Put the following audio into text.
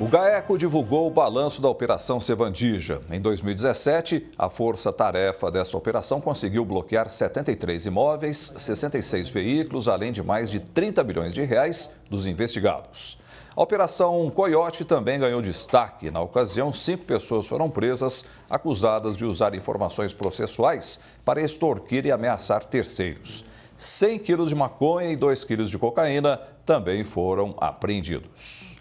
O GAECO divulgou o balanço da Operação Sevandija. Em 2017, a força-tarefa dessa operação conseguiu bloquear 73 imóveis, 66 veículos, além de mais de 30 milhões de reais dos investigados. A Operação Coyote também ganhou destaque. Na ocasião, cinco pessoas foram presas, acusadas de usar informações processuais para extorquir e ameaçar terceiros. 100 quilos de maconha e 2 quilos de cocaína também foram apreendidos.